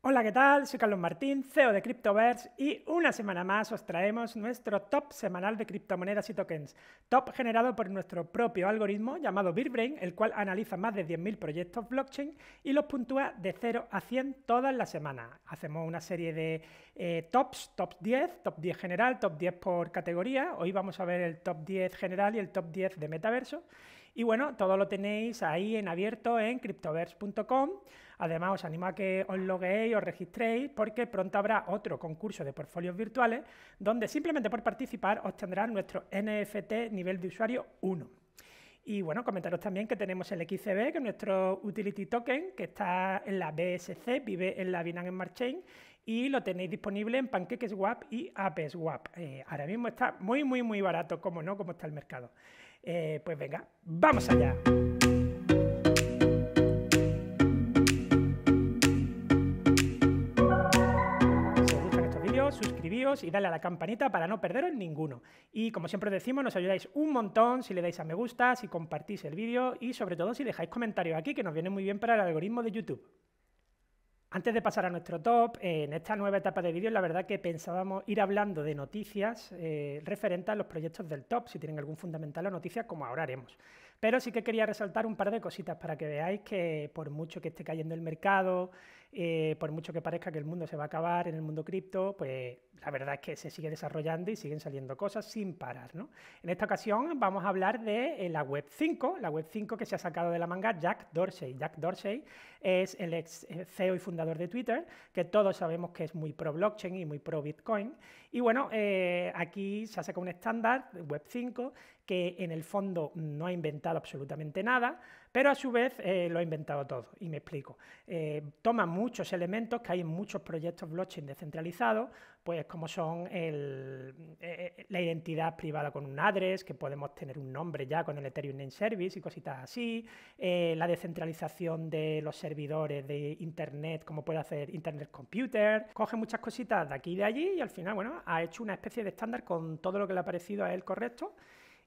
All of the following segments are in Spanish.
Hola, ¿qué tal? Soy Carlos Martín, CEO de Cryptoverse y una semana más os traemos nuestro top semanal de criptomonedas y tokens. Top generado por nuestro propio algoritmo llamado BitBrain, el cual analiza más de 10.000 proyectos blockchain y los puntúa de 0 a 100 todas las semanas. Hacemos una serie de eh, tops, top 10, top 10 general, top 10 por categoría. Hoy vamos a ver el top 10 general y el top 10 de metaverso. Y bueno, todo lo tenéis ahí en abierto en cryptoverse.com. Además, os animo a que os logueéis, os registréis, porque pronto habrá otro concurso de portfolios virtuales donde simplemente por participar os obtendrás nuestro NFT nivel de usuario 1. Y bueno, comentaros también que tenemos el XCB, que es nuestro utility token, que está en la BSC, vive en la Binance Smart Chain, y lo tenéis disponible en PancakeSwap y AppSwap. Eh, ahora mismo está muy, muy, muy barato, como no, como está el mercado. Eh, pues venga, vamos allá. y dale a la campanita para no perderos ninguno. Y como siempre decimos, nos ayudáis un montón si le dais a me gusta, si compartís el vídeo y sobre todo si dejáis comentarios aquí, que nos viene muy bien para el algoritmo de YouTube. Antes de pasar a nuestro top, en esta nueva etapa de vídeos, la verdad que pensábamos ir hablando de noticias eh, referentes a los proyectos del top, si tienen algún fundamental o noticias, como ahora haremos. Pero sí que quería resaltar un par de cositas para que veáis que por mucho que esté cayendo el mercado, eh, por mucho que parezca que el mundo se va a acabar en el mundo cripto, pues la verdad es que se sigue desarrollando y siguen saliendo cosas sin parar. En esta ocasión vamos a hablar de eh, la Web 5, la Web 5 que se ha sacado de la manga Jack Dorsey. Jack Dorsey es el ex eh, CEO y fundador de Twitter, que todos sabemos que es muy pro blockchain y muy pro Bitcoin. Y bueno, aquí se ha sacado un estándar, Web 5, que en el fondo no ha inventado absolutamente nada, pero a su vez eh, lo ha inventado todo. Y me explico. Eh, toma muchos elementos que hay en muchos proyectos blockchain descentralizados, pues como son eh, la identidad privada con un address, que podemos tener un nombre ya con el Ethereum Name Service y cositas así, la descentralización de los servidores de Internet, como puede hacer Internet Computer. Coge muchas cositas de aquí y de allí y al final, bueno, ha hecho una especie de estándar con todo lo que le ha parecido a él correcto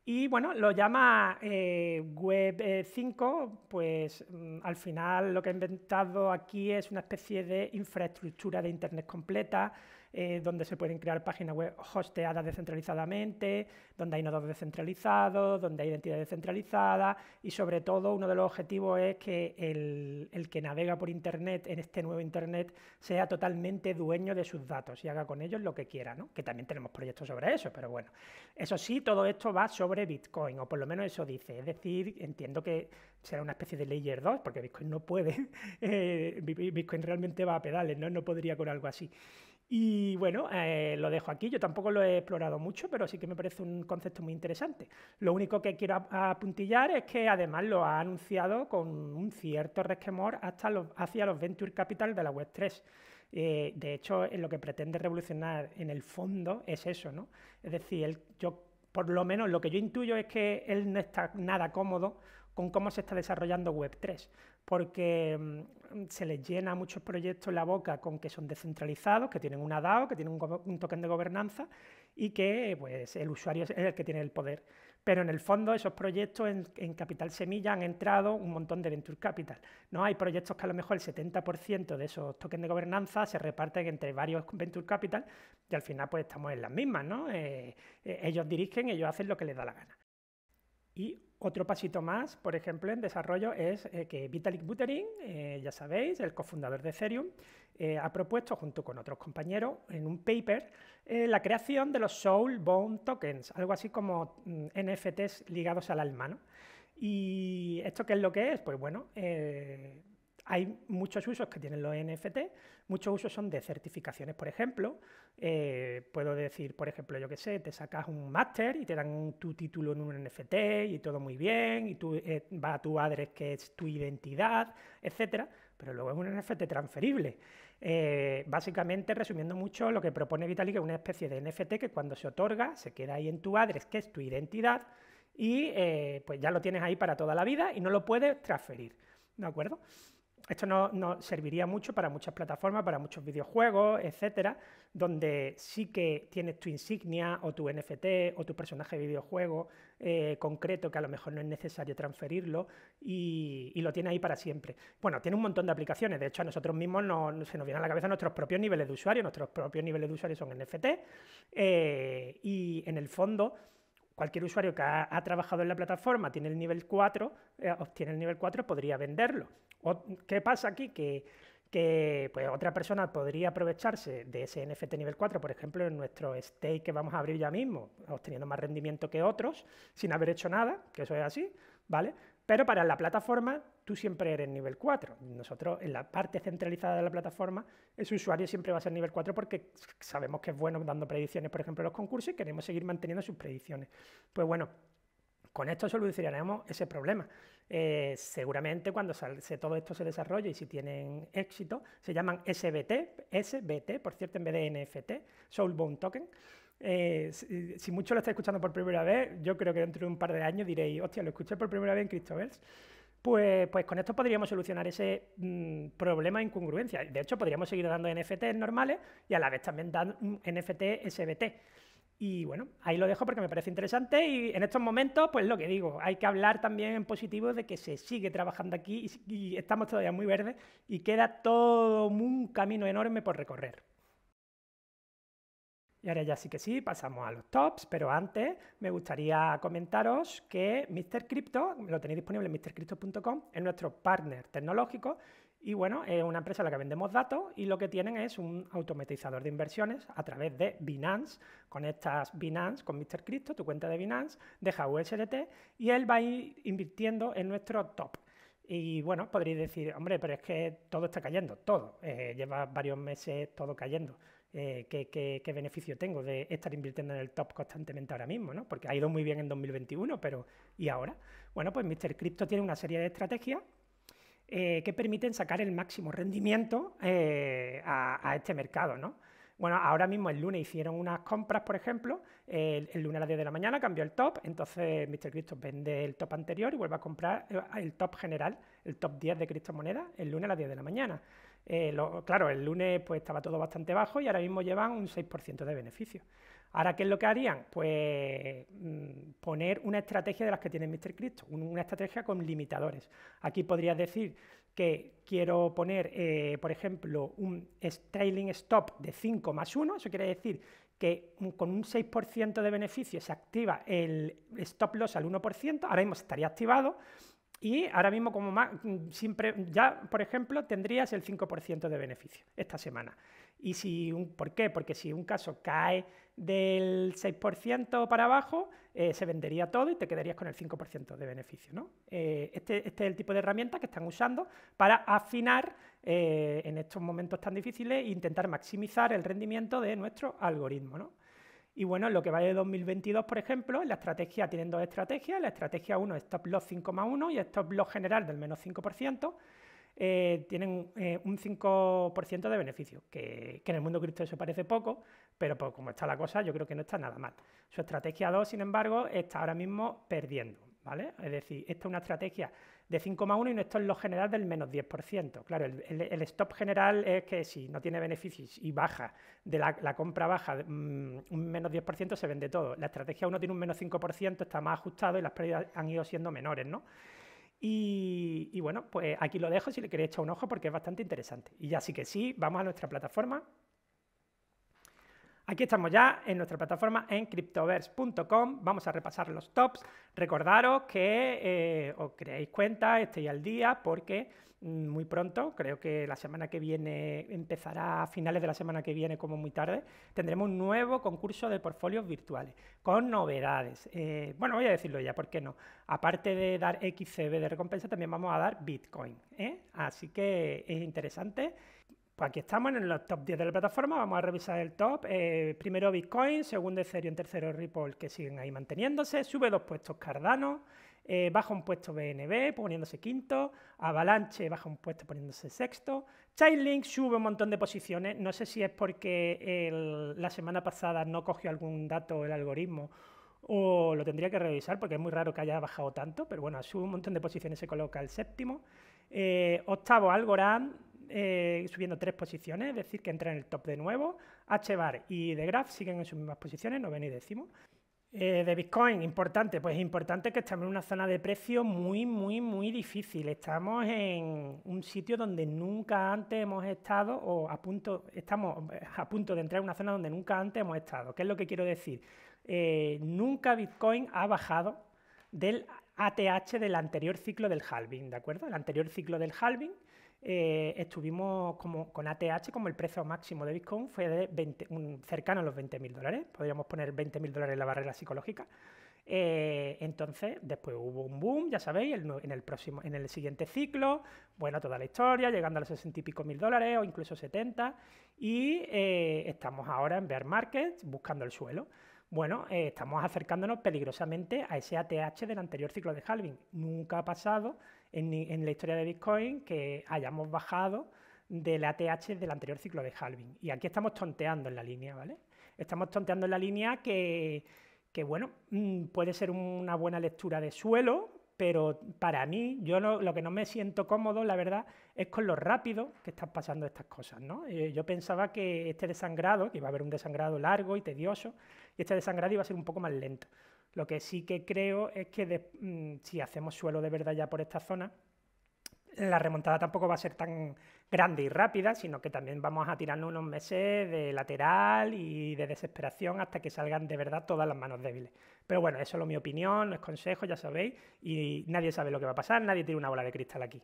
y bueno, lo llama eh, Web 5, eh, pues mm, al final lo que ha inventado aquí es una especie de infraestructura de Internet completa eh, donde se pueden crear páginas web hosteadas descentralizadamente, donde hay nodos descentralizados, donde hay identidad descentralizadas y sobre todo uno de los objetivos es que el, el que navega por Internet en este nuevo Internet sea totalmente dueño de sus datos y haga con ellos lo que quiera, ¿no? que también tenemos proyectos sobre eso, pero bueno. Eso sí, todo esto va sobre Bitcoin, o por lo menos eso dice. Es decir, entiendo que será una especie de Layer 2, porque Bitcoin no puede, eh, Bitcoin realmente va a pedales, ¿no? no podría con algo así. Y bueno, eh, lo dejo aquí. Yo tampoco lo he explorado mucho, pero sí que me parece un concepto muy interesante. Lo único que quiero apuntillar es que además lo ha anunciado con un cierto resquemor hasta hacia los Venture Capital de la Web3. Eh, de hecho, eh, lo que pretende revolucionar en el fondo es eso, ¿no? Es decir, yo por lo menos lo que yo intuyo es que él no está nada cómodo con cómo se está desarrollando Web3 porque mm, se les llena a muchos proyectos la boca con que son descentralizados, que tienen una DAO, que tienen un, token de gobernanza y que pues, el usuario es el que tiene el poder. Pero en el fondo esos proyectos en, Capital Semilla han entrado un montón de Venture Capital. ¿no? Hay proyectos que a lo mejor el 70% de esos tokens de gobernanza se reparten entre varios Venture Capital y al final pues estamos en las mismas. ¿no? Eh, eh, ellos dirigen, ellos hacen lo que les da la gana. Y otro pasito más, por ejemplo, en desarrollo es eh, que Vitalik Buterin, eh, ya sabéis, el cofundador de Ethereum, eh, ha propuesto junto con otros compañeros en un paper la creación de los Soul Bone Tokens, algo así como mm, NFTs ligados al alma. ¿no? ¿Y esto qué es lo que es? Pues bueno, hay muchos usos que tienen los NFT, muchos usos son de certificaciones, por ejemplo. Eh, puedo decir, por ejemplo, yo que sé, te sacas un máster y te dan tu título en un NFT y todo muy bien, y tú eh, va a tu address que es tu identidad, etcétera, pero luego es un NFT transferible. Eh, básicamente, resumiendo mucho, lo que propone Vitalik es una especie de NFT que cuando se otorga se queda ahí en tu address, que es tu identidad, y pues ya lo tienes ahí para toda la vida y no lo puedes transferir. ¿De acuerdo? Esto nos, serviría mucho para muchas plataformas, para muchos videojuegos, etcétera, donde sí que tienes tu insignia o tu NFT o tu personaje de videojuego eh, concreto que a lo mejor no es necesario transferirlo y, lo tienes ahí para siempre. Bueno, tiene un montón de aplicaciones. De hecho, a nosotros mismos se nos viene a la cabeza nuestros propios niveles de usuario. Nuestros propios niveles de usuario son NFT eh, y en el fondo cualquier usuario que ha, trabajado en la plataforma tiene el nivel 4, eh, obtiene el nivel 4, podría venderlo. ¿Qué pasa aquí? Que, pues, otra persona podría aprovecharse de ese NFT nivel 4, por ejemplo, en nuestro stake que vamos a abrir ya mismo, obteniendo más rendimiento que otros, sin haber hecho nada, que eso es así, ¿vale? Pero para la plataforma tú siempre eres nivel 4. Nosotros en la parte centralizada de la plataforma, ese usuario siempre va a ser nivel 4 porque sabemos que es bueno dando predicciones, por ejemplo, en los concursos y queremos seguir manteniendo sus predicciones. Pues bueno, con esto solucionaremos ese problema. Eh, seguramente cuando se, todo esto se desarrolle y si tienen éxito, se llaman SBT, SBT, por cierto, en vez de NFT, Soulbound Token. Eh, si, mucho lo estáis escuchando por primera vez, yo creo que dentro de un par de años diréis, hostia, lo escuché por primera vez en Christopher's. Pues, pues con esto podríamos solucionar ese mm, problema de incongruencia. De hecho, podríamos seguir dando NFTs normales y a la vez también dando mm, NFT SBT. Y bueno, ahí lo dejo porque me parece interesante y en estos momentos, pues lo que digo, hay que hablar también en positivo de que se sigue trabajando aquí y estamos todavía muy verdes y queda todo un camino enorme por recorrer. Y ahora ya sí que sí, pasamos a los tops, pero antes me gustaría comentaros que Mr. Crypto, lo tenéis disponible en mrcrypto.com, es nuestro partner tecnológico y bueno, es una empresa a la que vendemos datos y lo que tienen es un automatizador de inversiones a través de Binance. Conectas Binance con Mr. Crypto, tu cuenta de Binance, deja USDT y él va a ir invirtiendo en nuestro top. Y bueno, podréis decir, hombre, pero es que todo está cayendo, todo. Eh, lleva varios meses todo cayendo. Eh, qué, beneficio tengo de estar invirtiendo en el top constantemente ahora mismo, ¿no? Porque ha ido muy bien en 2021, pero ¿y ahora? Bueno, pues Mr. Crypto tiene una serie de estrategias eh, que permiten sacar el máximo rendimiento eh, a, este mercado, ¿no? Bueno, ahora mismo el lunes hicieron unas compras, por ejemplo, el, el, lunes a las 10 de la mañana cambió el top, entonces Mr. Crypto vende el top anterior y vuelve a comprar el top general, el top 10 de criptomonedas, el lunes a las 10 de la mañana. Eh, claro, el lunes pues estaba todo bastante bajo y ahora mismo llevan un 6% de beneficio. Ahora, ¿qué es lo que harían? Pues mm, poner una estrategia de las que tiene Mr. Cristo, una estrategia con limitadores. Aquí podrías decir que quiero poner, eh, por ejemplo, un trailing stop de 5 más 1, eso quiere decir que con un 6% de beneficio se activa el stop loss al 1%, ahora mismo estaría activado, y ahora mismo, como mm, siempre, ya, por ejemplo, tendrías el 5% de beneficio esta semana. Y si ¿Por qué? Porque si un caso cae del 6% para abajo, eh, se vendería todo y te quedarías con el 5% de beneficio. ¿no? Eh, este, este, es el tipo de herramientas que están usando para afinar eh, en estos momentos tan difíciles e intentar maximizar el rendimiento de nuestro algoritmo. ¿no? Y bueno, lo que va de 2022, por ejemplo, la estrategia tienen dos estrategias. La estrategia 1 stop loss 5,1 y stop loss general del menos 5%. Eh, tienen eh, un 5% de beneficio, que, que, en el mundo cripto eso parece poco, pero pues, como está la cosa, yo creo que no está nada mal. Su estrategia 2, sin embargo, está ahora mismo perdiendo, ¿vale? Es decir, esta es una estrategia de 5 1 y esto stop lo general del menos 10%. Claro, el, stop general es que si no tiene beneficios y baja, de la, compra baja mm, un menos 10%, se vende todo. La estrategia 1 tiene un menos 5%, está más ajustado y las pérdidas han ido siendo menores, ¿no? Y, y bueno, pues aquí lo dejo si le queréis echar un ojo porque es bastante interesante. Y ya sí que sí, vamos a nuestra plataforma Aquí estamos ya en nuestra plataforma en cryptoverse.com. Vamos a repasar los tops. Recordaros que eh, os creéis cuenta, estéis al día, porque mm, muy pronto, creo que la semana que viene empezará, a finales de la semana que viene, como muy tarde, tendremos un nuevo concurso de portfolios virtuales con novedades. Eh, bueno, voy a decirlo ya, ¿por qué no? Aparte de dar XCB de recompensa, también vamos a dar Bitcoin. ¿eh? Así que es interesante pues aquí estamos en los top 10 de la plataforma, vamos a revisar el top. Eh, primero Bitcoin, segundo Ethereum, tercero Ripple, que siguen ahí manteniéndose. Sube dos puestos Cardano, eh, baja un puesto BNB poniéndose quinto, Avalanche baja un puesto poniéndose sexto, Chainlink sube un montón de posiciones, no sé si es porque la semana pasada no cogió algún dato el algoritmo o lo tendría que revisar porque es muy raro que haya bajado tanto, pero bueno, sube un montón de posiciones, se coloca el séptimo, eh, octavo Algorand, eh, subiendo tres posiciones, es decir, que entra en el top de nuevo. HBAR y The Graph siguen en sus mismas posiciones, noveno y décimo. Eh, de Bitcoin, importante, pues es importante que estamos en una zona de precio muy, muy, muy difícil. Estamos en un sitio donde nunca antes hemos estado o a punto, estamos a punto de entrar en una zona donde nunca antes hemos estado. ¿Qué es lo que quiero decir? Eh, nunca Bitcoin ha bajado del ATH del anterior ciclo del halving, ¿de acuerdo? El anterior ciclo del halving eh, estuvimos con ATH como el precio máximo de Bitcoin fue de cercano a los 20.000 dólares, podríamos poner 20.000 dólares en la barrera psicológica. Eh, entonces, después hubo un boom, ya sabéis, en, el próximo, en el siguiente ciclo, bueno, toda la historia, llegando a los 60 y pico mil dólares o incluso 70, y eh, estamos ahora en bear market buscando el suelo. Bueno, estamos acercándonos peligrosamente a ese ATH del anterior ciclo de halving. Nunca ha pasado, en, la historia de Bitcoin que hayamos bajado del ATH del anterior ciclo de halving. Y aquí estamos tonteando en la línea, ¿vale? Estamos tonteando en la línea que, que bueno, mm, puede ser una buena lectura de suelo, pero para mí, yo lo que no me siento cómodo, la verdad, es con lo rápido que están pasando estas cosas, ¿no? Eh, yo pensaba que este desangrado, que iba a haber un desangrado largo y tedioso, y este desangrado iba a ser un poco más lento. Lo que sí que creo es que mm, si hacemos suelo de verdad ya por esta zona, la remontada tampoco va a ser tan grande y rápida, sino que también vamos a tirarnos unos meses de lateral y de desesperación hasta que salgan de verdad todas las manos débiles. Pero bueno, eso es mi opinión, no es consejo, ya sabéis, y nadie sabe lo que va a pasar, nadie tiene una bola de cristal aquí.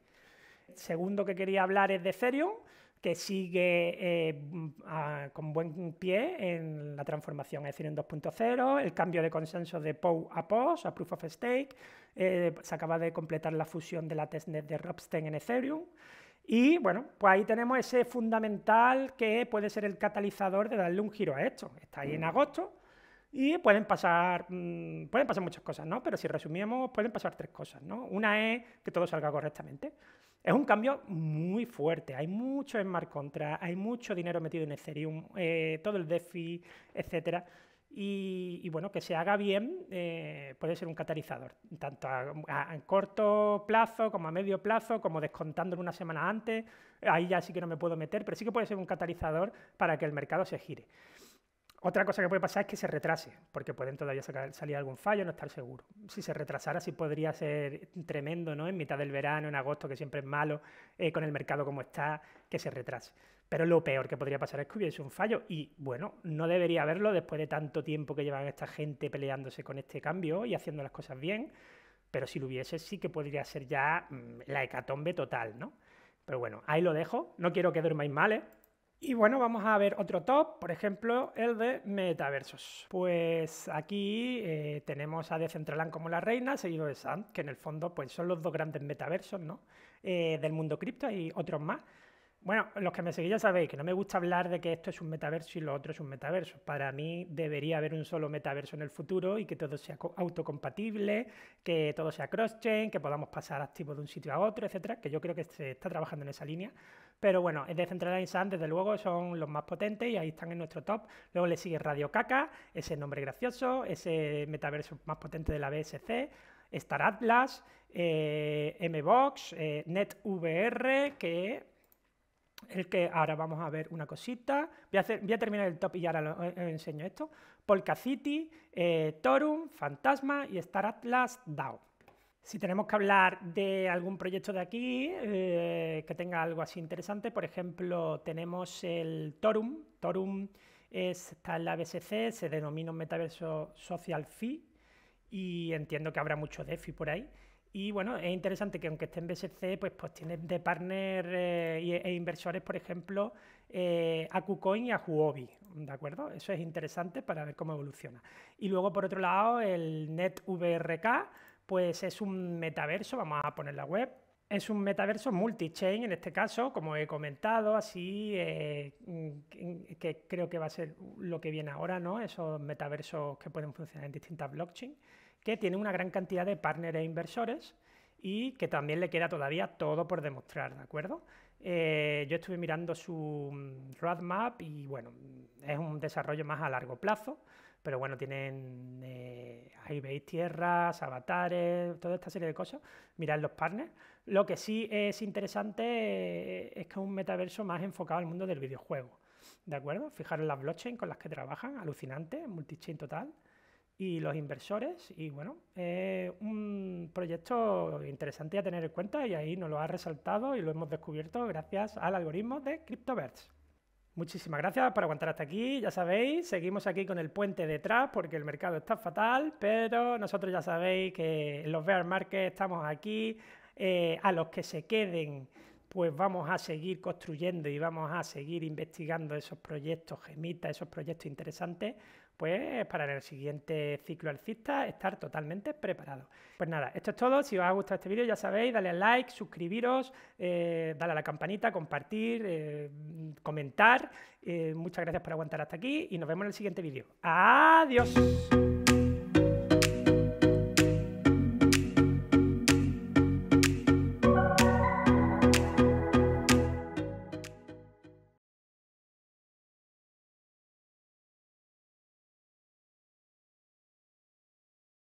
Segundo que quería hablar es de Ethereum que sigue eh, con buen pie en la transformación, es decir, en 2.0, el cambio de consenso de POW a POS, a Proof of Stake, eh, se acaba de completar la fusión de la testnet de Robsten en Ethereum, y bueno, pues ahí tenemos ese fundamental que puede ser el catalizador de darle un giro a esto. Está ahí en mm. agosto, y pueden pasar, mm, pueden pasar muchas cosas, ¿no? Pero si resumimos, pueden pasar tres cosas, ¿no? Una es que todo salga correctamente. Es un cambio muy fuerte, hay mucho en smart contract, hay mucho dinero metido en Ethereum, eh, todo el DeFi, etcétera. Y, bueno, que se haga bien eh, puede ser un catalizador, tanto a, corto plazo como a medio plazo, como descontándolo una semana antes, ahí ya sí que no me puedo meter, pero sí que puede ser un catalizador para que el mercado se gire. Otra cosa que puede pasar es que se retrase, porque pueden todavía salir algún fallo, no estar seguro. Si se retrasara, sí podría ser tremendo, ¿no? En mitad del verano, en agosto, que siempre es malo, eh, con el mercado como está, que se retrase. Pero lo peor que podría pasar es que hubiese un fallo. Y bueno, no debería haberlo después de tanto tiempo que llevan esta gente peleándose con este cambio y haciendo las cosas bien. Pero si lo hubiese, sí que podría ser ya mm, la hecatombe total, ¿no? Pero bueno, ahí lo dejo. No quiero que durmáis mal, y bueno, vamos a ver otro top, por ejemplo, el de metaversos. Pues aquí eh, tenemos a Decentraland como la reina, seguido de Sam, que en el fondo pues, son los dos grandes metaversos eh, del mundo cripto y otros más. Bueno, los que me seguís ya sabéis que no me gusta hablar de que esto es un metaverso y lo otro es un metaverso. Para mí debería haber un solo metaverso en el futuro y que todo sea autocompatible, que todo sea cross-chain, que podamos pasar activos de un sitio a otro, etcétera, que yo creo que se está trabajando en esa línea. Pero bueno, Decentralized Sun, desde luego, son los más potentes y ahí están en nuestro top. Luego le sigue Radio Caca, ese nombre gracioso, ese metaverso más potente de la BSC. Star Atlas, eh, MBox, eh, NetVR, que el que ahora vamos a ver una cosita. Voy a, terminar el top y ahora eh, os enseño esto. Polka Polkacity, Torum, Fantasma y Star Atlas DAO. Si tenemos que hablar de algún proyecto de aquí eh, que tenga algo así interesante, por ejemplo, tenemos el Torum. Torum está en la BSC, se denomina un metaverso social fee y entiendo que habrá mucho DeFi por ahí. Y bueno, es interesante que aunque esté en BSC, pues, pues tiene de partner eh, e inversores, por ejemplo, eh, a KuCoin y a Huobi, ¿de acuerdo? Eso es interesante para ver cómo evoluciona. Y luego, por otro lado, el NetVRK pues es un metaverso, vamos a poner la web, es un metaverso multi-chain en este caso, como he comentado, así eh, que, creo que va a ser lo que viene ahora, ¿no? Esos metaversos que pueden funcionar en distintas blockchains, que tiene una gran cantidad de partners e inversores y que también le queda todavía todo por demostrar, ¿de acuerdo? Eh, yo estuve mirando su roadmap y bueno, es un desarrollo más a largo plazo pero bueno, tienen, eh, ahí veis tierras, avatares, toda esta serie de cosas, mirad los partners. Lo que sí es interesante eh, es que es un metaverso más enfocado al mundo del videojuego, ¿de acuerdo? Fijaros las blockchain con las que trabajan, alucinante, multichain total y los inversores. Y bueno, es un proyecto interesante a tener en cuenta y ahí nos lo ha resaltado y lo hemos descubierto gracias al algoritmo de CryptoBirds. Muchísimas gracias por aguantar hasta aquí. Ya sabéis, seguimos aquí con el puente detrás porque el mercado está fatal, pero nosotros ya sabéis que en los bear markets estamos aquí. Eh, a los que se queden, pues vamos a seguir construyendo y vamos a seguir investigando esos proyectos gemitas, esos proyectos interesantes pues para el siguiente ciclo alcista estar totalmente preparado. Pues nada, esto es todo. Si os ha gustado este vídeo, ya sabéis, dale a like, suscribiros, eh, dale a la campanita, compartir, eh, comentar. Eh, muchas gracias por aguantar hasta aquí y nos vemos en el siguiente vídeo. ¡Adiós!